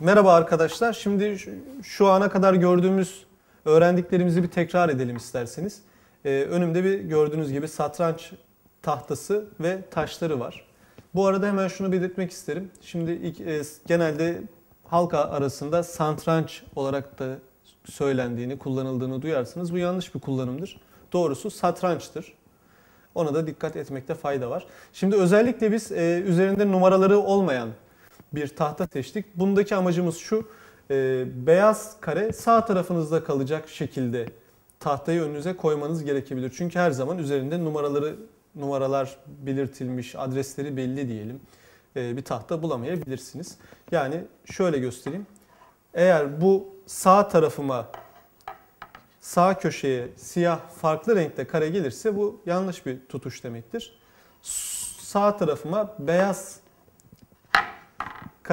Merhaba arkadaşlar. Şimdi şu ana kadar gördüğümüz öğrendiklerimizi bir tekrar edelim isterseniz. Ee, önümde bir gördüğünüz gibi satranç tahtası ve taşları var. Bu arada hemen şunu belirtmek isterim. Şimdi ilk, e, genelde halka arasında satranç olarak da söylendiğini, kullanıldığını duyarsınız. Bu yanlış bir kullanımdır. Doğrusu satrançtır. Ona da dikkat etmekte fayda var. Şimdi özellikle biz e, üzerinde numaraları olmayan bir tahta seçtik. Bundaki amacımız şu. E, beyaz kare sağ tarafınızda kalacak şekilde tahtayı önünüze koymanız gerekebilir. Çünkü her zaman üzerinde numaraları numaralar belirtilmiş, adresleri belli diyelim. E, bir tahta bulamayabilirsiniz. Yani şöyle göstereyim. Eğer bu sağ tarafıma sağ köşeye siyah farklı renkte kare gelirse bu yanlış bir tutuş demektir. Sağ tarafıma beyaz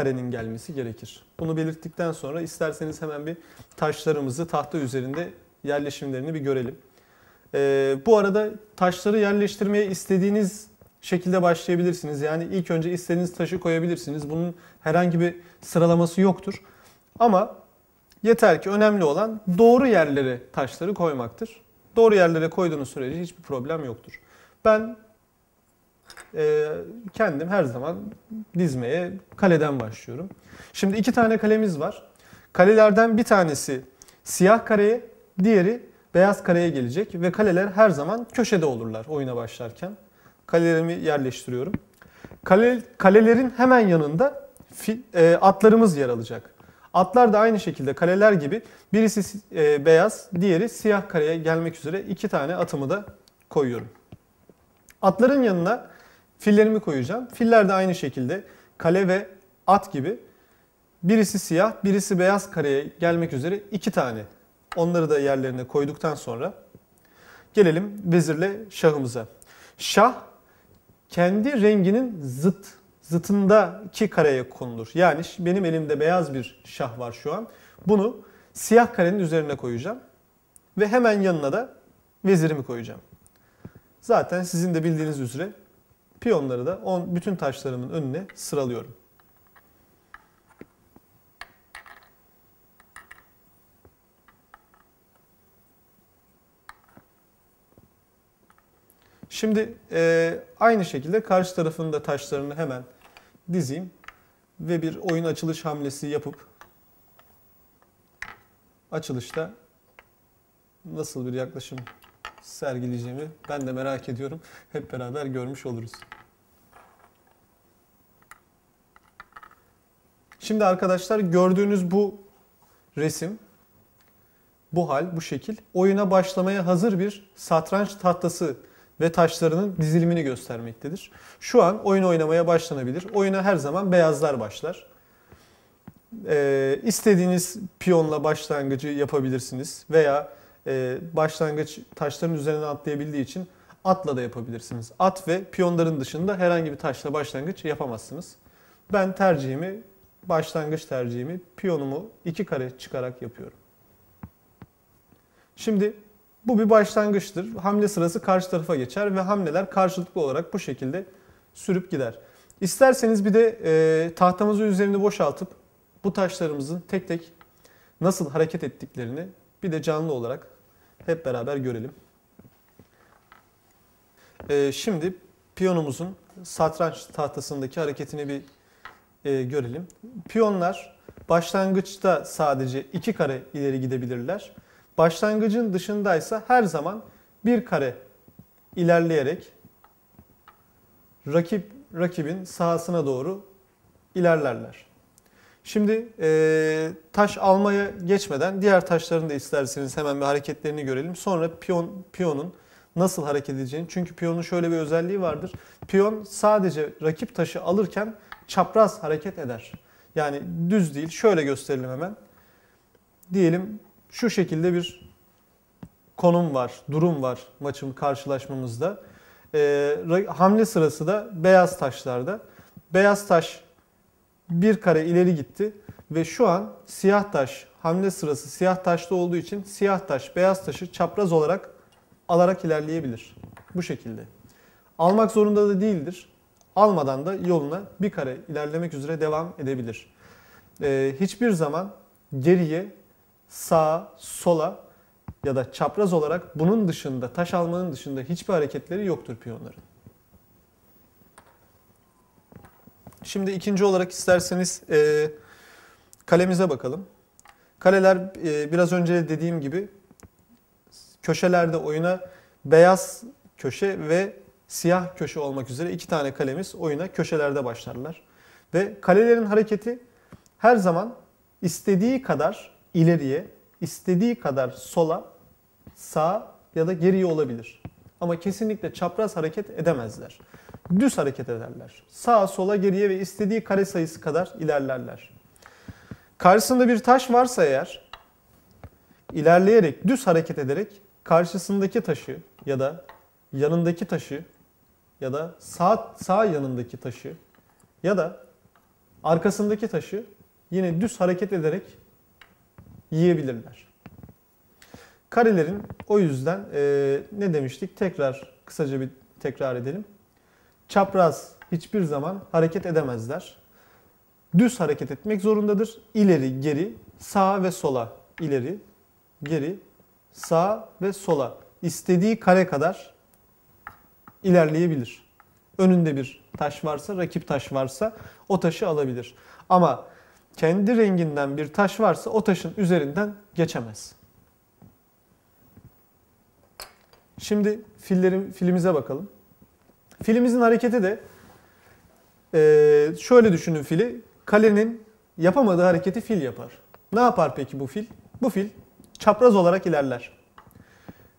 karenin gelmesi gerekir. Bunu belirttikten sonra isterseniz hemen bir taşlarımızı tahta üzerinde yerleşimlerini bir görelim. Ee, bu arada taşları yerleştirmeye istediğiniz şekilde başlayabilirsiniz. Yani ilk önce istediğiniz taşı koyabilirsiniz. Bunun herhangi bir sıralaması yoktur. Ama yeter ki önemli olan doğru yerlere taşları koymaktır. Doğru yerlere koyduğunuz sürece hiçbir problem yoktur. Ben ee, kendim her zaman dizmeye kaleden başlıyorum. Şimdi iki tane kalemiz var. Kalelerden bir tanesi siyah kareye, diğeri beyaz kareye gelecek ve kaleler her zaman köşede olurlar oyuna başlarken. Kalelerimi yerleştiriyorum. Kale, kalelerin hemen yanında e, atlarımız yer alacak. Atlar da aynı şekilde kaleler gibi birisi e, beyaz, diğeri siyah kareye gelmek üzere iki tane atımı da koyuyorum. Atların yanına Fillerimi koyacağım. Filler de aynı şekilde kale ve at gibi birisi siyah, birisi beyaz kareye gelmek üzere iki tane. Onları da yerlerine koyduktan sonra gelelim vezirle şahımıza. Şah kendi renginin zıt zıtındaki kareye konulur. Yani benim elimde beyaz bir şah var şu an. Bunu siyah karenin üzerine koyacağım. Ve hemen yanına da vezirimi koyacağım. Zaten sizin de bildiğiniz üzere Piyonları da on, bütün taşlarımın önüne sıralıyorum. Şimdi e, aynı şekilde karşı tarafın da taşlarını hemen dizeyim ve bir oyun açılış hamlesi yapıp açılışta nasıl bir yaklaşım sergileyeceğimi ben de merak ediyorum. Hep beraber görmüş oluruz. Şimdi arkadaşlar gördüğünüz bu resim, bu hal, bu şekil oyuna başlamaya hazır bir satranç tahtası ve taşlarının dizilimini göstermektedir. Şu an oyun oynamaya başlanabilir. Oyuna her zaman beyazlar başlar. Ee, istediğiniz piyonla başlangıcı yapabilirsiniz veya e, başlangıç taşların üzerine atlayabildiği için atla da yapabilirsiniz. At ve piyonların dışında herhangi bir taşla başlangıç yapamazsınız. Ben tercihimi, başlangıç tercihimi piyonumu iki kare çıkarak yapıyorum. Şimdi bu bir başlangıçtır. Hamle sırası karşı tarafa geçer ve hamleler karşılıklı olarak bu şekilde sürüp gider. İsterseniz bir de e, tahtamızın üzerinde boşaltıp bu taşlarımızın tek tek nasıl hareket ettiklerini bir de canlı olarak hep beraber görelim. Ee, şimdi piyonumuzun satranç tahtasındaki hareketini bir e, görelim. Piyonlar başlangıçta sadece iki kare ileri gidebilirler. Başlangıcın dışındaysa her zaman bir kare ilerleyerek rakip rakibin sahasına doğru ilerlerler. Şimdi e, taş almaya geçmeden diğer taşların da isterseniz hemen bir hareketlerini görelim. Sonra piyon piyonun nasıl hareket edeceğini. Çünkü piyonun şöyle bir özelliği vardır. Piyon sadece rakip taşı alırken çapraz hareket eder. Yani düz değil. Şöyle gösterelim hemen. Diyelim şu şekilde bir konum var, durum var maçın karşılaşmamızda. E, hamle sırası da beyaz taşlarda. Beyaz taş bir kare ileri gitti ve şu an siyah taş hamle sırası siyah taşta olduğu için siyah taş beyaz taşı çapraz olarak alarak ilerleyebilir. Bu şekilde. Almak zorunda da değildir. Almadan da yoluna bir kare ilerlemek üzere devam edebilir. Ee, hiçbir zaman geriye, sağa, sola ya da çapraz olarak bunun dışında, taş almanın dışında hiçbir hareketleri yoktur piyonların. Şimdi ikinci olarak isterseniz e, kalemize bakalım. Kaleler e, biraz önce dediğim gibi köşelerde oyuna beyaz köşe ve siyah köşe olmak üzere iki tane kalemiz oyuna köşelerde başlarlar. Ve kalelerin hareketi her zaman istediği kadar ileriye, istediği kadar sola, sağa ya da geriye olabilir. Ama kesinlikle çapraz hareket edemezler düz hareket ederler. Sağa sola geriye ve istediği kare sayısı kadar ilerlerler. Karşısında bir taş varsa eğer ilerleyerek düz hareket ederek karşısındaki taşı ya da yanındaki taşı ya da sağ sağ yanındaki taşı ya da arkasındaki taşı yine düz hareket ederek yiyebilirler. Karelerin o yüzden e, ne demiştik tekrar kısaca bir tekrar edelim çapraz hiçbir zaman hareket edemezler. Düz hareket etmek zorundadır. İleri, geri, sağa ve sola. İleri, geri, sağa ve sola. İstediği kare kadar ilerleyebilir. Önünde bir taş varsa, rakip taş varsa o taşı alabilir. Ama kendi renginden bir taş varsa o taşın üzerinden geçemez. Şimdi fillerin filimize bakalım. Filimizin hareketi de e, şöyle düşünün fili. Kalenin yapamadığı hareketi fil yapar. Ne yapar peki bu fil? Bu fil çapraz olarak ilerler.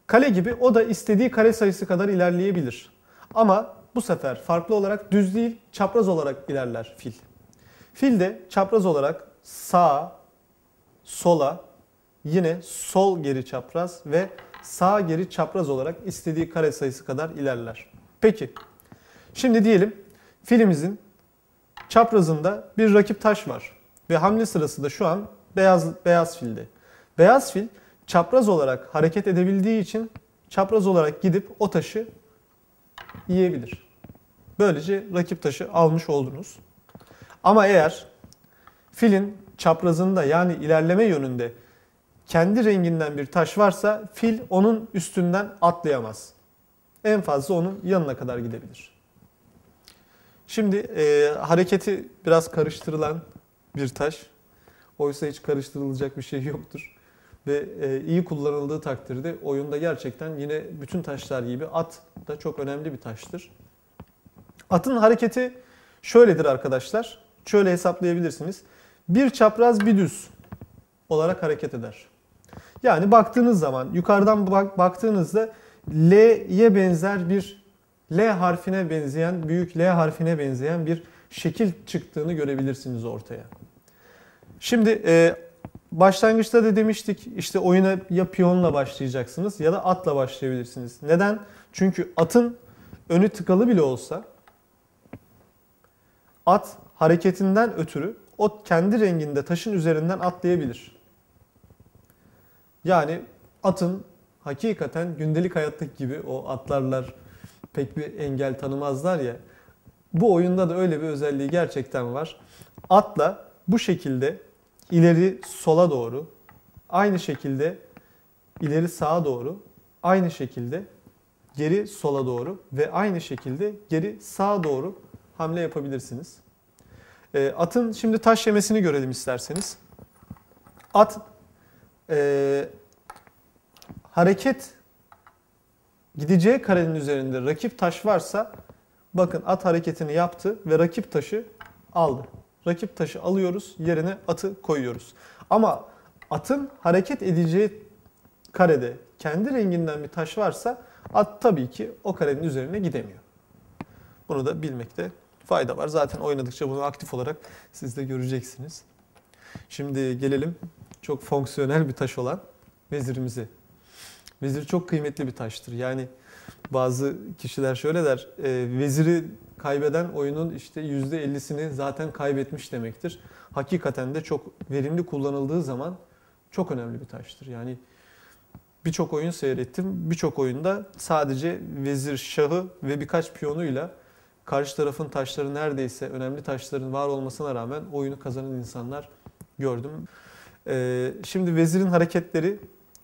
Kale gibi o da istediği kare sayısı kadar ilerleyebilir. Ama bu sefer farklı olarak düz değil çapraz olarak ilerler fil. Fil de çapraz olarak sağa, sola, yine sol geri çapraz ve sağ geri çapraz olarak istediği kare sayısı kadar ilerler. Peki Şimdi diyelim filimizin çaprazında bir rakip taş var ve hamle sırası da şu an beyaz beyaz filde. Beyaz fil çapraz olarak hareket edebildiği için çapraz olarak gidip o taşı yiyebilir. Böylece rakip taşı almış oldunuz. Ama eğer filin çaprazında yani ilerleme yönünde kendi renginden bir taş varsa fil onun üstünden atlayamaz. En fazla onun yanına kadar gidebilir. Şimdi e, hareketi biraz karıştırılan bir taş. Oysa hiç karıştırılacak bir şey yoktur. Ve e, iyi kullanıldığı takdirde oyunda gerçekten yine bütün taşlar gibi at da çok önemli bir taştır. Atın hareketi şöyledir arkadaşlar. Şöyle hesaplayabilirsiniz. Bir çapraz bir düz olarak hareket eder. Yani baktığınız zaman yukarıdan bak, baktığınızda L'ye benzer bir L harfine benzeyen, büyük L harfine benzeyen bir şekil çıktığını görebilirsiniz ortaya. Şimdi e, başlangıçta da demiştik işte oyuna ya piyonla başlayacaksınız ya da atla başlayabilirsiniz. Neden? Çünkü atın önü tıkalı bile olsa at hareketinden ötürü o kendi renginde taşın üzerinden atlayabilir. Yani atın hakikaten gündelik hayattaki gibi o atlarlar pek bir engel tanımazlar ya. Bu oyunda da öyle bir özelliği gerçekten var. Atla bu şekilde ileri sola doğru, aynı şekilde ileri sağa doğru, aynı şekilde geri sola doğru ve aynı şekilde geri sağa doğru hamle yapabilirsiniz. Ee, atın şimdi taş yemesini görelim isterseniz. At e, hareket Gideceği karenin üzerinde rakip taş varsa bakın at hareketini yaptı ve rakip taşı aldı. Rakip taşı alıyoruz, yerine atı koyuyoruz. Ama atın hareket edeceği karede kendi renginden bir taş varsa at tabii ki o karenin üzerine gidemiyor. Bunu da bilmekte fayda var. Zaten oynadıkça bunu aktif olarak siz de göreceksiniz. Şimdi gelelim çok fonksiyonel bir taş olan vezirimizi. Vezir çok kıymetli bir taştır. Yani bazı kişiler şöyle der, e, veziri kaybeden oyunun işte yüzde %50'sini zaten kaybetmiş demektir. Hakikaten de çok verimli kullanıldığı zaman çok önemli bir taştır. Yani birçok oyun seyrettim. Birçok oyunda sadece vezir, şahı ve birkaç piyonuyla karşı tarafın taşları neredeyse önemli taşların var olmasına rağmen oyunu kazanan insanlar gördüm. Ee, şimdi vezirin hareketleri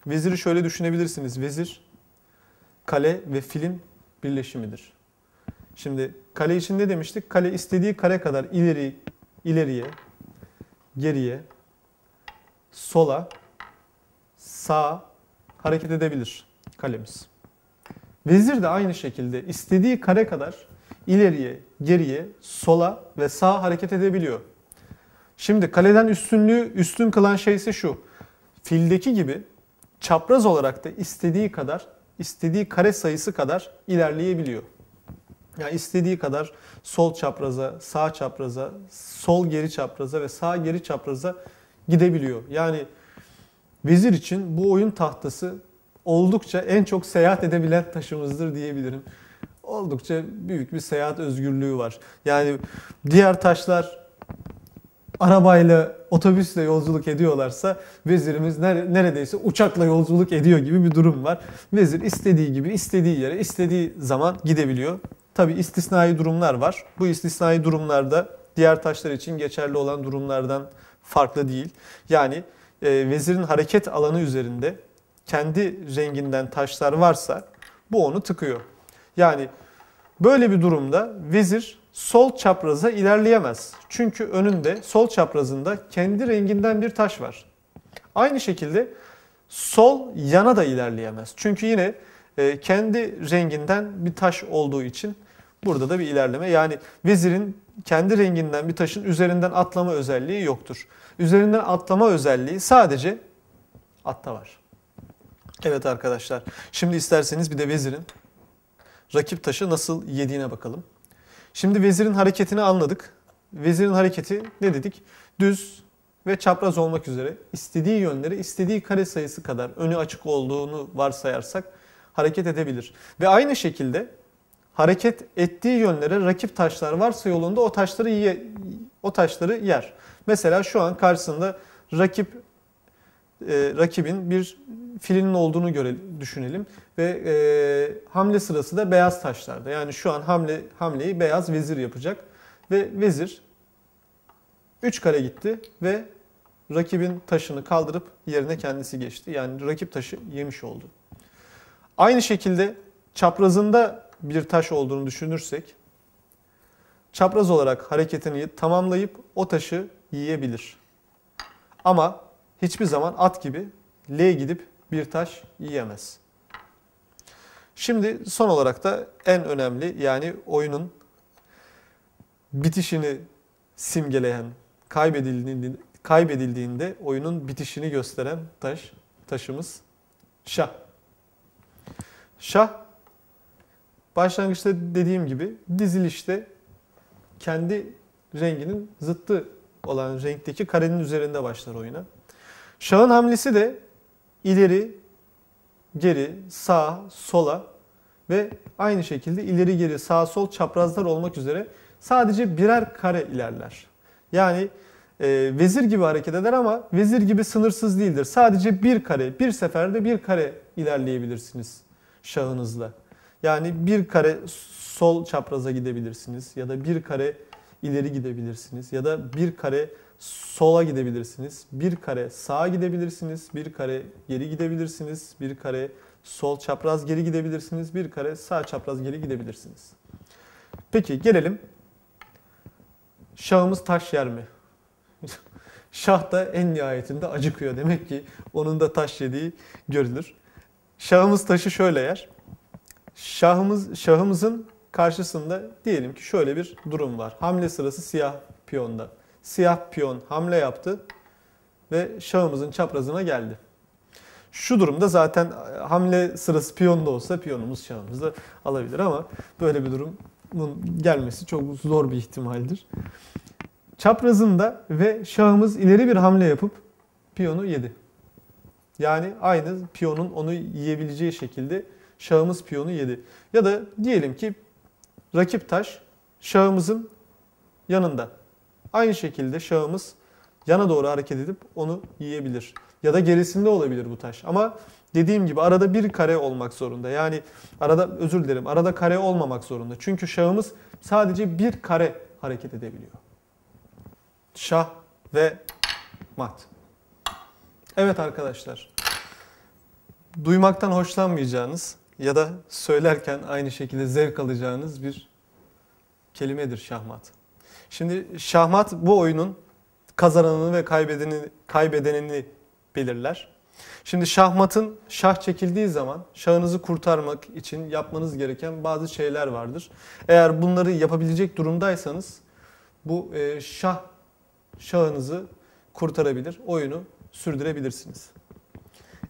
Veziri şöyle düşünebilirsiniz. Vezir, kale ve filin birleşimidir. Şimdi kale için ne demiştik? Kale istediği kare kadar ileri, ileriye, geriye, sola, sağa hareket edebilir kalemiz. Vezir de aynı şekilde istediği kare kadar ileriye, geriye, sola ve sağa hareket edebiliyor. Şimdi kaleden üstünlüğü üstün kılan şey ise şu. Fildeki gibi çapraz olarak da istediği kadar, istediği kare sayısı kadar ilerleyebiliyor. Yani istediği kadar sol çapraza, sağ çapraza, sol geri çapraza ve sağ geri çapraza gidebiliyor. Yani vezir için bu oyun tahtası oldukça en çok seyahat edebilen taşımızdır diyebilirim. Oldukça büyük bir seyahat özgürlüğü var. Yani diğer taşlar arabayla otobüsle yolculuk ediyorlarsa vezirimiz neredeyse uçakla yolculuk ediyor gibi bir durum var. Vezir istediği gibi istediği yere istediği zaman gidebiliyor. Tabi istisnai durumlar var. Bu istisnai durumlarda diğer taşlar için geçerli olan durumlardan farklı değil. Yani e, vezirin hareket alanı üzerinde kendi renginden taşlar varsa bu onu tıkıyor. Yani böyle bir durumda vezir sol çapraza ilerleyemez. Çünkü önünde sol çaprazında kendi renginden bir taş var. Aynı şekilde sol yana da ilerleyemez. Çünkü yine e, kendi renginden bir taş olduğu için burada da bir ilerleme. Yani vezirin kendi renginden bir taşın üzerinden atlama özelliği yoktur. Üzerinden atlama özelliği sadece atta var. Evet arkadaşlar şimdi isterseniz bir de vezirin rakip taşı nasıl yediğine bakalım. Şimdi vezirin hareketini anladık. Vezirin hareketi ne dedik? Düz ve çapraz olmak üzere istediği yönlere istediği kare sayısı kadar önü açık olduğunu varsayarsak hareket edebilir. Ve aynı şekilde hareket ettiği yönlere rakip taşlar varsa yolunda o taşları ye, o taşları yer. Mesela şu an karşısında rakip e, rakibin bir filinin olduğunu göre düşünelim ve e, hamle sırası da beyaz taşlarda. Yani şu an hamle hamleyi beyaz vezir yapacak ve vezir 3 kare gitti ve rakibin taşını kaldırıp yerine kendisi geçti. Yani rakip taşı yemiş oldu. Aynı şekilde çaprazında bir taş olduğunu düşünürsek çapraz olarak hareketini tamamlayıp o taşı yiyebilir. Ama hiçbir zaman at gibi L gidip bir taş yiyemez. Şimdi son olarak da en önemli yani oyunun bitişini simgeleyen, kaybedildiğinde, kaybedildiğinde oyunun bitişini gösteren taş, taşımız şah. Şah başlangıçta dediğim gibi dizilişte kendi renginin zıttı olan renkteki karenin üzerinde başlar oyuna. Şah'ın hamlesi de ileri, geri, sağ, sola ve aynı şekilde ileri geri sağ sol çaprazlar olmak üzere sadece birer kare ilerler. Yani e, vezir gibi hareket eder ama vezir gibi sınırsız değildir. Sadece bir kare, bir seferde bir kare ilerleyebilirsiniz şahınızla. Yani bir kare sol çapraza gidebilirsiniz ya da bir kare ileri gidebilirsiniz. Ya da bir kare sola gidebilirsiniz. Bir kare sağa gidebilirsiniz. Bir kare geri gidebilirsiniz. Bir kare sol çapraz geri gidebilirsiniz. Bir kare sağ çapraz geri gidebilirsiniz. Peki gelelim. Şahımız taş yer mi? Şah da en nihayetinde acıkıyor. Demek ki onun da taş yediği görülür. Şahımız taşı şöyle yer. Şahımız, şahımızın Karşısında diyelim ki şöyle bir durum var. Hamle sırası siyah piyonda. Siyah piyon hamle yaptı ve şahımızın çaprazına geldi. Şu durumda zaten e, hamle sırası piyonda olsa piyonumuz şahımızı alabilir ama böyle bir durumun gelmesi çok zor bir ihtimaldir. Çaprazında ve şahımız ileri bir hamle yapıp piyonu yedi. Yani aynı piyonun onu yiyebileceği şekilde şahımız piyonu yedi. Ya da diyelim ki rakip taş şahımızın yanında. Aynı şekilde şahımız yana doğru hareket edip onu yiyebilir. Ya da gerisinde olabilir bu taş. Ama dediğim gibi arada bir kare olmak zorunda. Yani arada özür dilerim arada kare olmamak zorunda. Çünkü şahımız sadece bir kare hareket edebiliyor. Şah ve mat. Evet arkadaşlar. Duymaktan hoşlanmayacağınız ya da söylerken aynı şekilde zevk alacağınız bir kelimedir şahmat. Şimdi şahmat bu oyunun kazananını ve kaybedeni, kaybedenini belirler. Şimdi şahmatın şah çekildiği zaman şahınızı kurtarmak için yapmanız gereken bazı şeyler vardır. Eğer bunları yapabilecek durumdaysanız bu e, şah şahınızı kurtarabilir, oyunu sürdürebilirsiniz.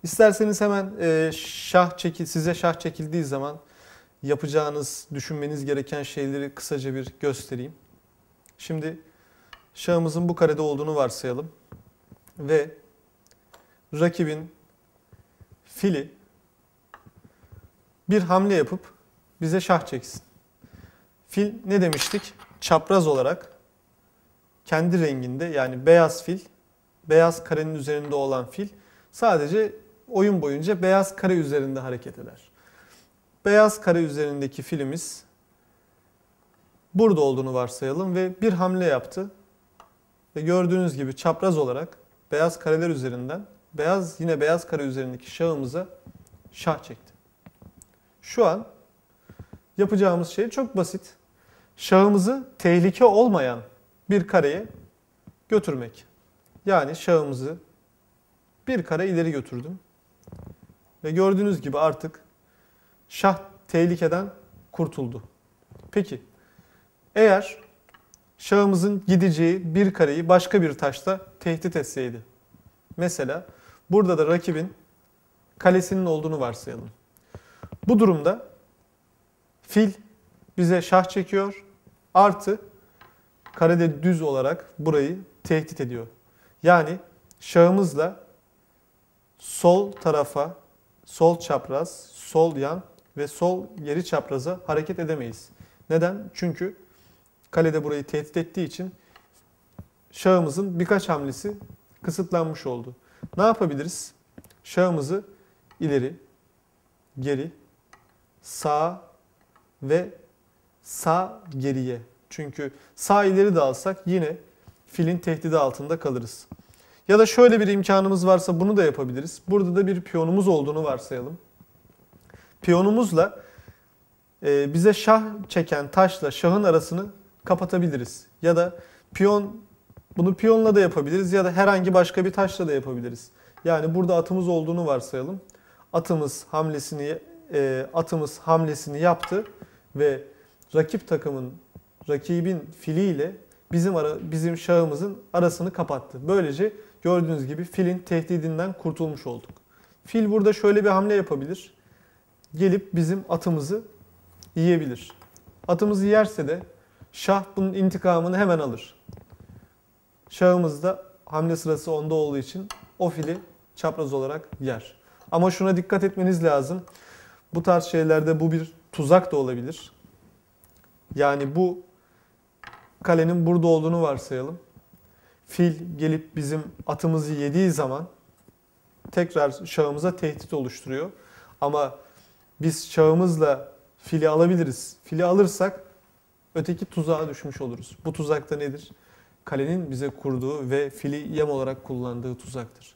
İsterseniz hemen e, şah çekil, size şah çekildiği zaman yapacağınız, düşünmeniz gereken şeyleri kısaca bir göstereyim. Şimdi şahımızın bu karede olduğunu varsayalım ve rakibin fili bir hamle yapıp bize şah çeksin. Fil ne demiştik? Çapraz olarak kendi renginde yani beyaz fil, beyaz karenin üzerinde olan fil sadece oyun boyunca beyaz kare üzerinde hareket eder. Beyaz kare üzerindeki filimiz burada olduğunu varsayalım ve bir hamle yaptı. Ve gördüğünüz gibi çapraz olarak beyaz kareler üzerinden beyaz yine beyaz kare üzerindeki şahımıza şah çekti. Şu an yapacağımız şey çok basit. Şahımızı tehlike olmayan bir kareye götürmek. Yani şahımızı bir kare ileri götürdüm. Ve gördüğünüz gibi artık şah tehlikeden kurtuldu. Peki eğer şahımızın gideceği bir kareyi başka bir taşla tehdit etseydi. Mesela burada da rakibin kalesinin olduğunu varsayalım. Bu durumda fil bize şah çekiyor artı karede düz olarak burayı tehdit ediyor. Yani şahımızla sol tarafa sol çapraz, sol yan ve sol geri çapraza hareket edemeyiz. Neden? Çünkü kalede burayı tehdit ettiği için şahımızın birkaç hamlesi kısıtlanmış oldu. Ne yapabiliriz? Şahımızı ileri, geri, sağ ve sağ geriye. Çünkü sağ ileri de alsak yine filin tehdidi altında kalırız. Ya da şöyle bir imkanımız varsa bunu da yapabiliriz. Burada da bir piyonumuz olduğunu varsayalım. Piyonumuzla e, bize şah çeken taşla şahın arasını kapatabiliriz. Ya da piyon bunu piyonla da yapabiliriz ya da herhangi başka bir taşla da yapabiliriz. Yani burada atımız olduğunu varsayalım. Atımız hamlesini e, atımız hamlesini yaptı ve rakip takımın rakibin filiyle bizim ara, bizim şahımızın arasını kapattı. Böylece Gördüğünüz gibi filin tehdidinden kurtulmuş olduk. Fil burada şöyle bir hamle yapabilir. Gelip bizim atımızı yiyebilir. Atımızı yerse de şah bunun intikamını hemen alır. Şahımız da hamle sırası onda olduğu için o fili çapraz olarak yer. Ama şuna dikkat etmeniz lazım. Bu tarz şeylerde bu bir tuzak da olabilir. Yani bu kalenin burada olduğunu varsayalım fil gelip bizim atımızı yediği zaman tekrar çağımıza tehdit oluşturuyor. Ama biz çağımızla fili alabiliriz. Fili alırsak öteki tuzağa düşmüş oluruz. Bu tuzak da nedir? Kalenin bize kurduğu ve fili yem olarak kullandığı tuzaktır.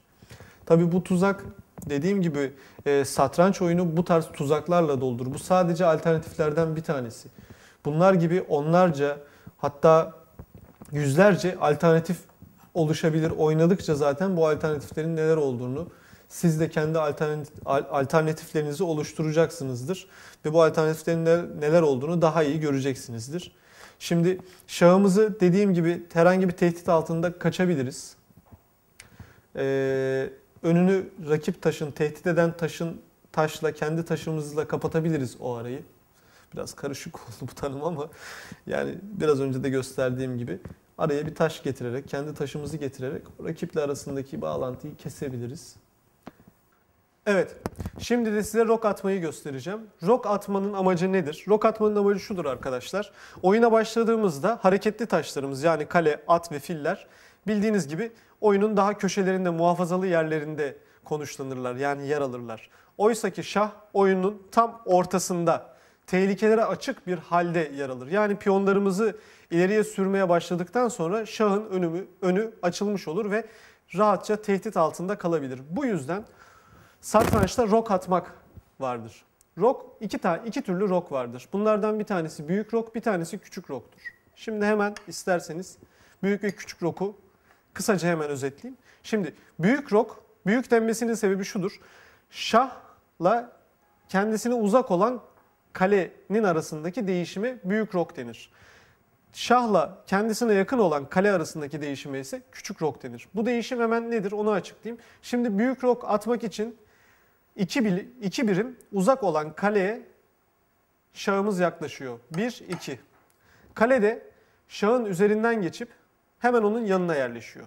Tabi bu tuzak dediğim gibi e, satranç oyunu bu tarz tuzaklarla doldur. Bu sadece alternatiflerden bir tanesi. Bunlar gibi onlarca hatta yüzlerce alternatif oluşabilir. Oynadıkça zaten bu alternatiflerin neler olduğunu siz de kendi alternatiflerinizi oluşturacaksınızdır ve bu alternatiflerin neler olduğunu daha iyi göreceksinizdir. Şimdi şahımızı dediğim gibi herhangi bir tehdit altında kaçabiliriz. Ee, önünü rakip taşın, tehdit eden taşın taşla, kendi taşımızla kapatabiliriz o arayı. Biraz karışık oldu bu tanım ama yani biraz önce de gösterdiğim gibi araya bir taş getirerek, kendi taşımızı getirerek rakiple arasındaki bağlantıyı kesebiliriz. Evet, şimdi de size rock atmayı göstereceğim. Rock atmanın amacı nedir? Rock atmanın amacı şudur arkadaşlar. Oyuna başladığımızda hareketli taşlarımız yani kale, at ve filler bildiğiniz gibi oyunun daha köşelerinde, muhafazalı yerlerinde konuşlanırlar yani yer alırlar. Oysa ki şah oyunun tam ortasında tehlikelere açık bir halde yer alır. Yani piyonlarımızı ileriye sürmeye başladıktan sonra şahın önü önü açılmış olur ve rahatça tehdit altında kalabilir. Bu yüzden satrançta rok atmak vardır. Rok iki tane iki türlü rok vardır. Bunlardan bir tanesi büyük rok, bir tanesi küçük roktur. Şimdi hemen isterseniz büyük ve küçük roku kısaca hemen özetleyeyim. Şimdi büyük rok, büyük denmesinin sebebi şudur. Şahla kendisine uzak olan kalenin arasındaki değişimi büyük rok denir. Şahla kendisine yakın olan kale arasındaki değişime ise küçük rok denir. Bu değişim hemen nedir onu açıklayayım. Şimdi büyük rok atmak için iki, bir, iki birim uzak olan kaleye şahımız yaklaşıyor. 1, 2. Kale de şahın üzerinden geçip hemen onun yanına yerleşiyor.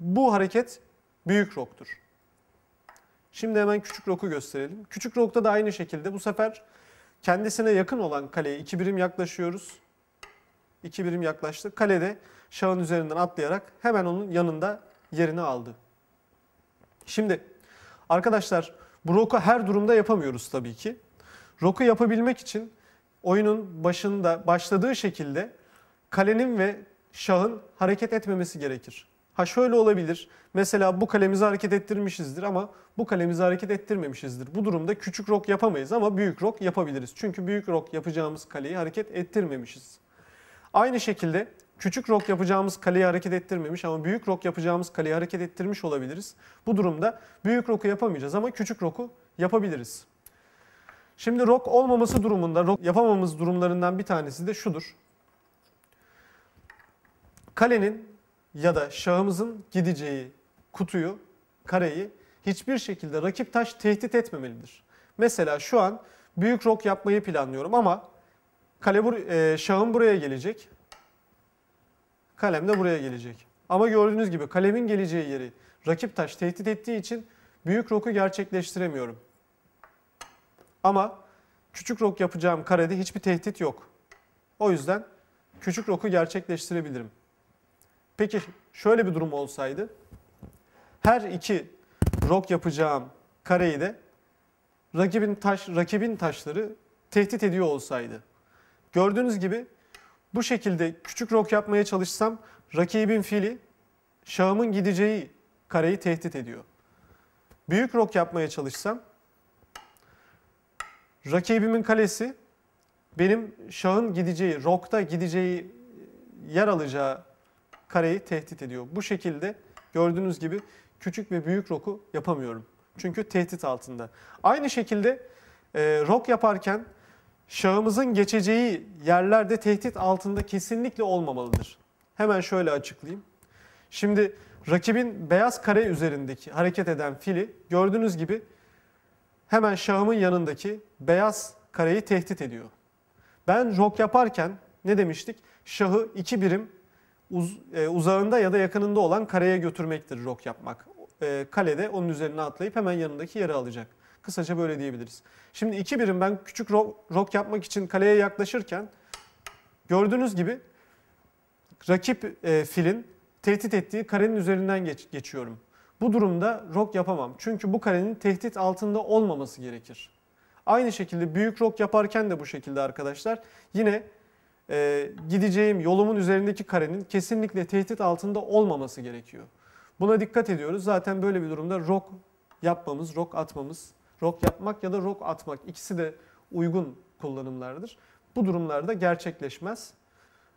Bu hareket büyük roktur. Şimdi hemen küçük roku gösterelim. Küçük rokta da aynı şekilde bu sefer Kendisine yakın olan kaleye iki birim yaklaşıyoruz. 2 birim yaklaştı. Kalede şahın üzerinden atlayarak hemen onun yanında yerini aldı. Şimdi arkadaşlar bu roka her durumda yapamıyoruz tabii ki. Roku yapabilmek için oyunun başında başladığı şekilde kalenin ve şahın hareket etmemesi gerekir. Ha şöyle olabilir. Mesela bu kalemizi hareket ettirmişizdir ama bu kalemizi hareket ettirmemişizdir. Bu durumda küçük rok yapamayız ama büyük rok yapabiliriz. Çünkü büyük rok yapacağımız kaleyi hareket ettirmemişiz. Aynı şekilde küçük rok yapacağımız kaleyi hareket ettirmemiş ama büyük rok yapacağımız kaleyi hareket ettirmiş olabiliriz. Bu durumda büyük roku yapamayacağız ama küçük roku yapabiliriz. Şimdi rok olmaması durumunda, rok yapamamız durumlarından bir tanesi de şudur. Kalenin ya da şahımızın gideceği kutuyu, kareyi hiçbir şekilde rakip taş tehdit etmemelidir. Mesela şu an büyük rok yapmayı planlıyorum ama kale bur e, şahım buraya gelecek. Kalem de buraya gelecek. Ama gördüğünüz gibi kalemin geleceği yeri rakip taş tehdit ettiği için büyük roku gerçekleştiremiyorum. Ama küçük rok yapacağım karede hiçbir tehdit yok. O yüzden küçük roku gerçekleştirebilirim. Peki şöyle bir durum olsaydı. Her iki rok yapacağım kareyi de rakibin taş rakibin taşları tehdit ediyor olsaydı. Gördüğünüz gibi bu şekilde küçük rok yapmaya çalışsam rakibin fili şahımın gideceği kareyi tehdit ediyor. Büyük rok yapmaya çalışsam rakibimin kalesi benim şahın gideceği, rokta gideceği yer alacağı kareyi tehdit ediyor. Bu şekilde gördüğünüz gibi küçük ve büyük roku yapamıyorum. Çünkü tehdit altında. Aynı şekilde e, rok yaparken şahımızın geçeceği yerlerde tehdit altında kesinlikle olmamalıdır. Hemen şöyle açıklayayım. Şimdi rakibin beyaz kare üzerindeki hareket eden fili gördüğünüz gibi hemen şahımın yanındaki beyaz kareyi tehdit ediyor. Ben rok yaparken ne demiştik? Şahı iki birim uz, e, uzağında ya da yakınında olan kareye götürmektir rok yapmak. E, kalede onun üzerine atlayıp hemen yanındaki yere alacak. Kısaca böyle diyebiliriz. Şimdi iki birim ben küçük rok, rok yapmak için kaleye yaklaşırken gördüğünüz gibi rakip e, filin tehdit ettiği karenin üzerinden geç, geçiyorum. Bu durumda rok yapamam. Çünkü bu karenin tehdit altında olmaması gerekir. Aynı şekilde büyük rok yaparken de bu şekilde arkadaşlar. Yine e, gideceğim yolumun üzerindeki karenin kesinlikle tehdit altında olmaması gerekiyor. Buna dikkat ediyoruz. Zaten böyle bir durumda rock yapmamız, rock atmamız, rock yapmak ya da rock atmak ikisi de uygun kullanımlardır. Bu durumlarda gerçekleşmez.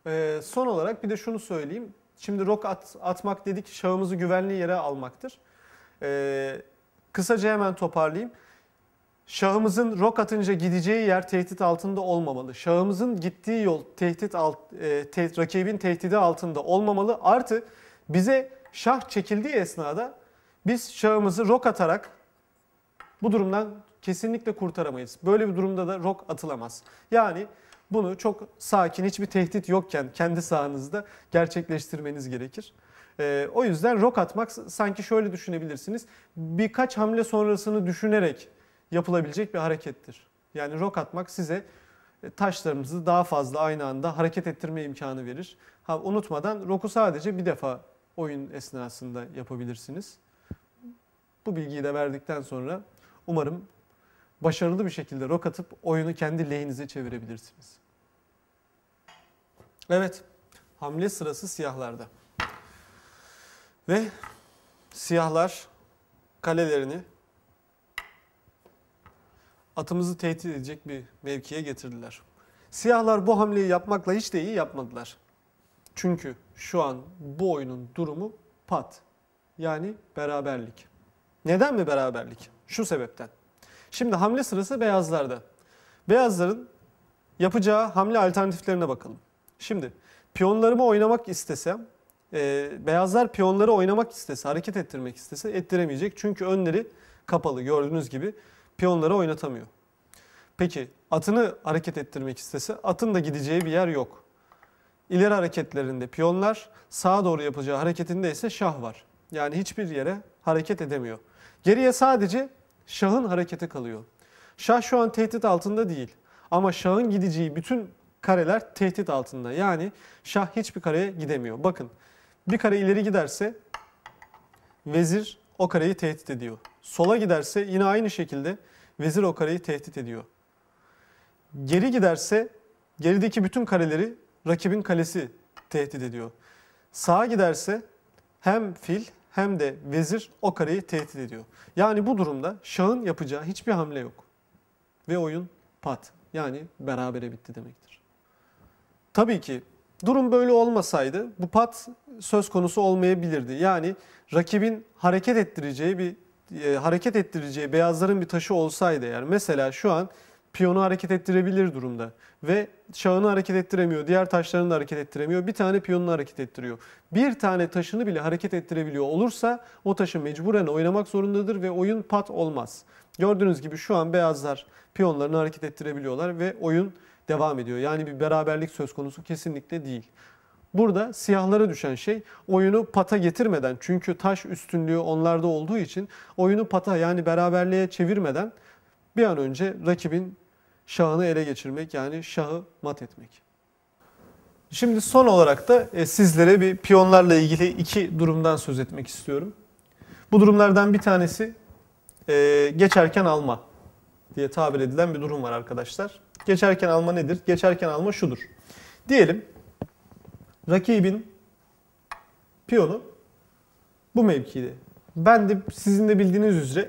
E, son olarak bir de şunu söyleyeyim. Şimdi rock at, atmak dedik şahımızı güvenli yere almaktır. E, kısaca hemen toparlayayım. Şahımızın rok atınca gideceği yer tehdit altında olmamalı. Şahımızın gittiği yol tehdit alt, e, te, rakibin tehdidi altında olmamalı. Artı bize şah çekildiği esnada biz şahımızı rok atarak bu durumdan kesinlikle kurtaramayız. Böyle bir durumda da rok atılamaz. Yani bunu çok sakin, hiçbir tehdit yokken kendi sahanızda gerçekleştirmeniz gerekir. Ee, o yüzden rok atmak sanki şöyle düşünebilirsiniz. Birkaç hamle sonrasını düşünerek yapılabilecek bir harekettir. Yani rok atmak size e, taşlarımızı daha fazla aynı anda hareket ettirme imkanı verir. Ha, unutmadan roku sadece bir defa oyun esnasında yapabilirsiniz. Bu bilgiyi de verdikten sonra umarım başarılı bir şekilde rok atıp oyunu kendi lehinize çevirebilirsiniz. Evet, hamle sırası siyahlarda. Ve siyahlar kalelerini atımızı tehdit edecek bir mevkiye getirdiler. Siyahlar bu hamleyi yapmakla hiç de iyi yapmadılar. Çünkü şu an bu oyunun durumu pat. Yani beraberlik. Neden mi beraberlik? Şu sebepten. Şimdi hamle sırası beyazlarda. Beyazların yapacağı hamle alternatiflerine bakalım. Şimdi piyonlarımı oynamak istesem, e, beyazlar piyonları oynamak istese, hareket ettirmek istese ettiremeyecek. Çünkü önleri kapalı gördüğünüz gibi piyonları oynatamıyor. Peki atını hareket ettirmek istese atın da gideceği bir yer yok. İleri hareketlerinde piyonlar, sağa doğru yapacağı hareketinde ise şah var. Yani hiçbir yere hareket edemiyor. Geriye sadece şahın hareketi kalıyor. Şah şu an tehdit altında değil. Ama şahın gideceği bütün kareler tehdit altında. Yani şah hiçbir kareye gidemiyor. Bakın bir kare ileri giderse vezir o kareyi tehdit ediyor. Sola giderse yine aynı şekilde vezir o kareyi tehdit ediyor. Geri giderse gerideki bütün kareleri rakibin kalesi tehdit ediyor. Sağa giderse hem fil hem de vezir o kareyi tehdit ediyor. Yani bu durumda şahın yapacağı hiçbir hamle yok. Ve oyun pat yani berabere bitti demektir. Tabii ki durum böyle olmasaydı bu pat söz konusu olmayabilirdi. Yani rakibin hareket ettireceği bir e, hareket ettireceği beyazların bir taşı olsaydı eğer mesela şu an piyonu hareket ettirebilir durumda ve şahını hareket ettiremiyor, diğer taşlarını da hareket ettiremiyor, bir tane piyonunu hareket ettiriyor. Bir tane taşını bile hareket ettirebiliyor olursa o taşı mecburen oynamak zorundadır ve oyun pat olmaz. Gördüğünüz gibi şu an beyazlar piyonlarını hareket ettirebiliyorlar ve oyun devam ediyor. Yani bir beraberlik söz konusu kesinlikle değil. Burada siyahlara düşen şey oyunu pata getirmeden çünkü taş üstünlüğü onlarda olduğu için oyunu pata yani beraberliğe çevirmeden bir an önce rakibin şahını ele geçirmek yani şahı mat etmek. Şimdi son olarak da e, sizlere bir piyonlarla ilgili iki durumdan söz etmek istiyorum. Bu durumlardan bir tanesi e, geçerken alma diye tabir edilen bir durum var arkadaşlar. Geçerken alma nedir? Geçerken alma şudur. Diyelim rakibin piyonu bu mevkide. Ben de sizin de bildiğiniz üzere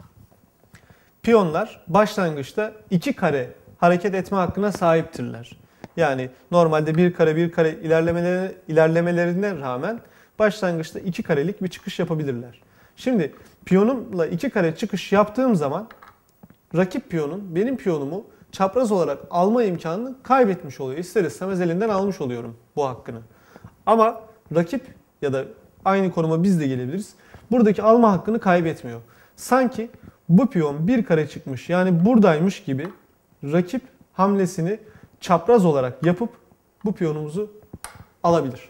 piyonlar başlangıçta iki kare hareket etme hakkına sahiptirler. Yani normalde bir kare bir kare ilerlemelerine, ilerlemelerine rağmen başlangıçta iki karelik bir çıkış yapabilirler. Şimdi piyonumla iki kare çıkış yaptığım zaman rakip piyonun benim piyonumu çapraz olarak alma imkanını kaybetmiş oluyor. İster istemez elinden almış oluyorum bu hakkını. Ama rakip ya da aynı konuma biz de gelebiliriz. Buradaki alma hakkını kaybetmiyor. Sanki bu piyon bir kare çıkmış yani buradaymış gibi rakip hamlesini çapraz olarak yapıp bu piyonumuzu alabilir.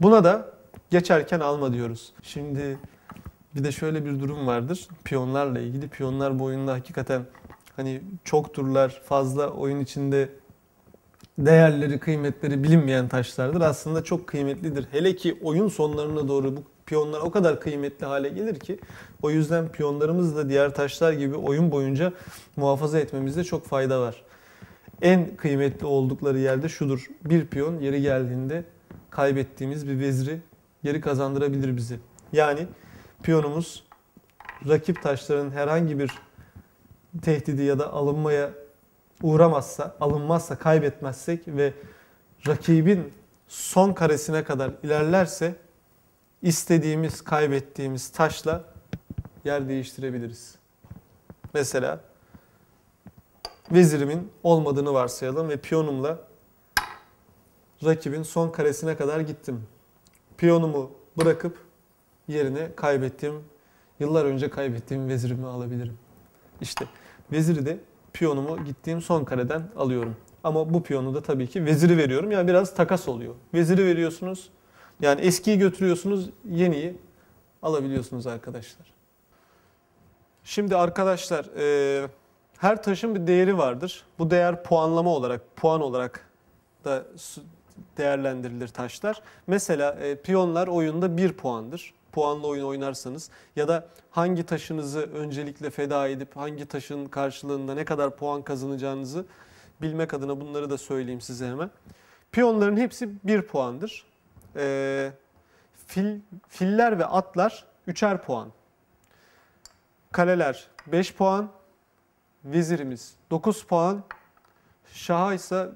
Buna da geçerken alma diyoruz. Şimdi bir de şöyle bir durum vardır. Piyonlarla ilgili piyonlar bu oyunda hakikaten hani çok turlar fazla oyun içinde değerleri, kıymetleri bilinmeyen taşlardır. Aslında çok kıymetlidir. Hele ki oyun sonlarına doğru bu piyonlar o kadar kıymetli hale gelir ki o yüzden piyonlarımızı da diğer taşlar gibi oyun boyunca muhafaza etmemizde çok fayda var. En kıymetli oldukları yerde şudur. Bir piyon yeri geldiğinde kaybettiğimiz bir veziri geri kazandırabilir bizi. Yani piyonumuz rakip taşların herhangi bir tehdidi ya da alınmaya uğramazsa, alınmazsa, kaybetmezsek ve rakibin son karesine kadar ilerlerse istediğimiz, kaybettiğimiz taşla yer değiştirebiliriz. Mesela vezirimin olmadığını varsayalım ve piyonumla rakibin son karesine kadar gittim. Piyonumu bırakıp yerine kaybettiğim, yıllar önce kaybettiğim vezirimi alabilirim. İşte Veziri de piyonumu gittiğim son kareden alıyorum. Ama bu piyonu da tabii ki veziri veriyorum. Yani biraz takas oluyor. Veziri veriyorsunuz. Yani eskiyi götürüyorsunuz, yeniyi alabiliyorsunuz arkadaşlar. Şimdi arkadaşlar e, her taşın bir değeri vardır. Bu değer puanlama olarak, puan olarak da değerlendirilir taşlar. Mesela e, piyonlar oyunda 1 puandır puanlı oyun oynarsanız ya da hangi taşınızı öncelikle feda edip hangi taşın karşılığında ne kadar puan kazanacağınızı bilmek adına bunları da söyleyeyim size hemen. Piyonların hepsi 1 puandır. Ee, fil, filler ve atlar 3'er puan. Kaleler 5 puan. Vezirimiz 9 puan. Şaha ise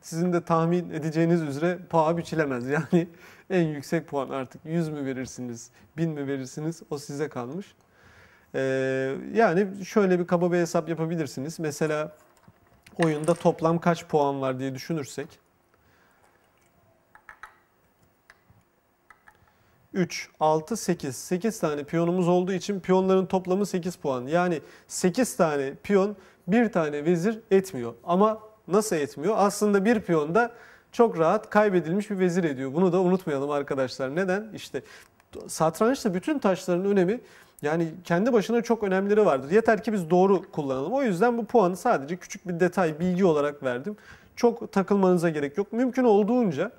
sizin de tahmin edeceğiniz üzere paha biçilemez. Yani en yüksek puan artık 100 mü verirsiniz, 1000 mi verirsiniz o size kalmış. Ee, yani şöyle bir kaba bir hesap yapabilirsiniz. Mesela oyunda toplam kaç puan var diye düşünürsek. 3, 6, 8. 8 tane piyonumuz olduğu için piyonların toplamı 8 puan. Yani 8 tane piyon bir tane vezir etmiyor. Ama nasıl etmiyor? Aslında bir piyonda çok rahat kaybedilmiş bir vezir ediyor. Bunu da unutmayalım arkadaşlar. Neden? İşte satrançta bütün taşların önemi yani kendi başına çok önemleri vardır. Yeter ki biz doğru kullanalım. O yüzden bu puanı sadece küçük bir detay, bilgi olarak verdim. Çok takılmanıza gerek yok. Mümkün olduğunca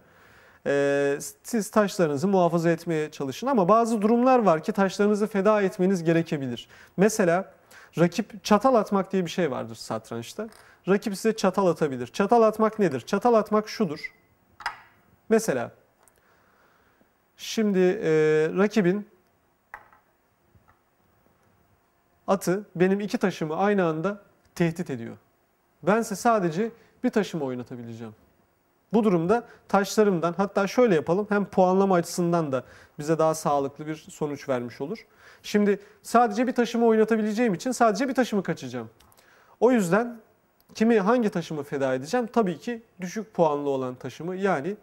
e, siz taşlarınızı muhafaza etmeye çalışın. Ama bazı durumlar var ki taşlarınızı feda etmeniz gerekebilir. Mesela rakip çatal atmak diye bir şey vardır satrançta rakip size çatal atabilir. Çatal atmak nedir? Çatal atmak şudur. Mesela şimdi e, rakibin atı benim iki taşımı aynı anda tehdit ediyor. Bense sadece bir taşımı oynatabileceğim. Bu durumda taşlarımdan hatta şöyle yapalım hem puanlama açısından da bize daha sağlıklı bir sonuç vermiş olur. Şimdi sadece bir taşımı oynatabileceğim için sadece bir taşımı kaçacağım. O yüzden Kimi hangi taşımı feda edeceğim? Tabii ki düşük puanlı olan taşımı yani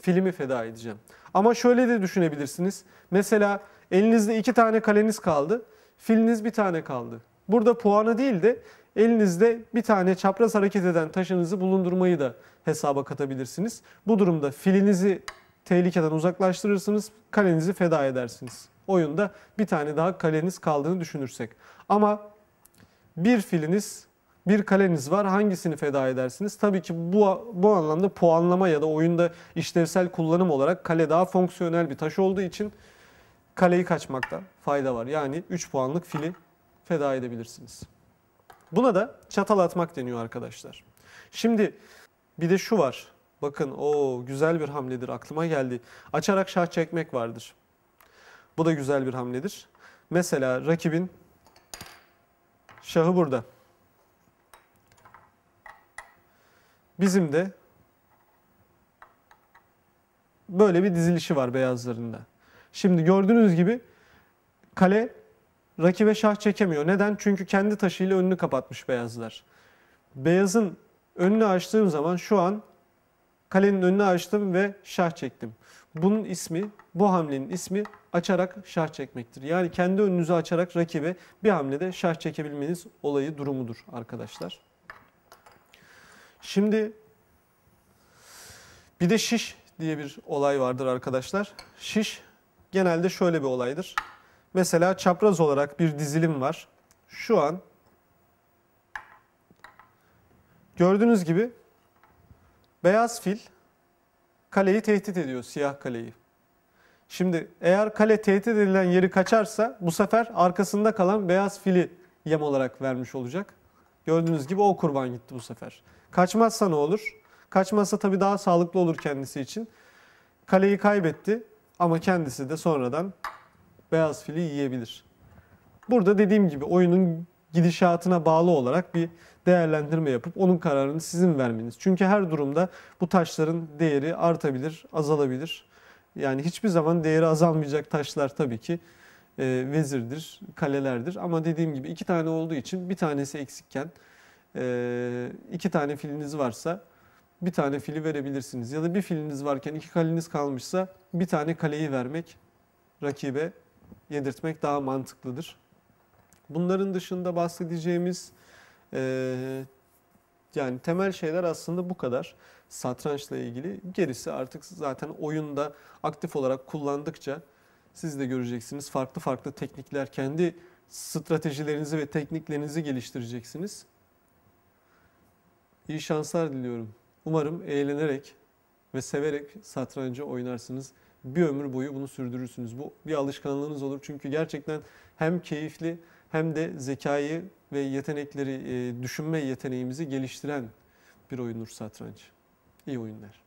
filmi feda edeceğim. Ama şöyle de düşünebilirsiniz. Mesela elinizde iki tane kaleniz kaldı. Filiniz bir tane kaldı. Burada puanı değil de elinizde bir tane çapraz hareket eden taşınızı bulundurmayı da hesaba katabilirsiniz. Bu durumda filinizi tehlikeden uzaklaştırırsınız, kalenizi feda edersiniz. Oyunda bir tane daha kaleniz kaldığını düşünürsek. Ama bir filiniz bir kaleniz var. Hangisini feda edersiniz? Tabii ki bu, bu anlamda puanlama ya da oyunda işlevsel kullanım olarak kale daha fonksiyonel bir taş olduğu için kaleyi kaçmakta fayda var. Yani 3 puanlık fili feda edebilirsiniz. Buna da çatal atmak deniyor arkadaşlar. Şimdi bir de şu var. Bakın o güzel bir hamledir aklıma geldi. Açarak şah çekmek vardır. Bu da güzel bir hamledir. Mesela rakibin şahı burada. Bizim de böyle bir dizilişi var beyazlarında. Şimdi gördüğünüz gibi kale rakibe şah çekemiyor. Neden? Çünkü kendi taşıyla önünü kapatmış beyazlar. Beyazın önünü açtığım zaman şu an kalenin önünü açtım ve şah çektim. Bunun ismi, bu hamlenin ismi açarak şah çekmektir. Yani kendi önünüzü açarak rakibe bir hamlede şah çekebilmeniz olayı durumudur arkadaşlar. Şimdi bir de şiş diye bir olay vardır arkadaşlar. Şiş genelde şöyle bir olaydır. Mesela çapraz olarak bir dizilim var. Şu an gördüğünüz gibi beyaz fil kaleyi tehdit ediyor, siyah kaleyi. Şimdi eğer kale tehdit edilen yeri kaçarsa bu sefer arkasında kalan beyaz fili yem olarak vermiş olacak. Gördüğünüz gibi o kurban gitti bu sefer. Kaçmazsa ne olur? Kaçmazsa tabii daha sağlıklı olur kendisi için. Kaleyi kaybetti ama kendisi de sonradan beyaz fili yiyebilir. Burada dediğim gibi oyunun gidişatına bağlı olarak bir değerlendirme yapıp onun kararını sizin vermeniz. Çünkü her durumda bu taşların değeri artabilir, azalabilir. Yani hiçbir zaman değeri azalmayacak taşlar tabii ki e, vezirdir, kalelerdir. Ama dediğim gibi iki tane olduğu için bir tanesi eksikken e, iki tane filiniz varsa bir tane fili verebilirsiniz. Ya da bir filiniz varken iki kaleniz kalmışsa bir tane kaleyi vermek rakibe yedirtmek daha mantıklıdır. Bunların dışında bahsedeceğimiz e, yani temel şeyler aslında bu kadar satrançla ilgili. Gerisi artık zaten oyunda aktif olarak kullandıkça siz de göreceksiniz farklı farklı teknikler kendi stratejilerinizi ve tekniklerinizi geliştireceksiniz. İyi şanslar diliyorum. Umarım eğlenerek ve severek satrancı oynarsınız. Bir ömür boyu bunu sürdürürsünüz. Bu bir alışkanlığınız olur. Çünkü gerçekten hem keyifli hem de zekayı ve yetenekleri, e, düşünme yeteneğimizi geliştiren bir oyundur satranç. İyi oyunlar.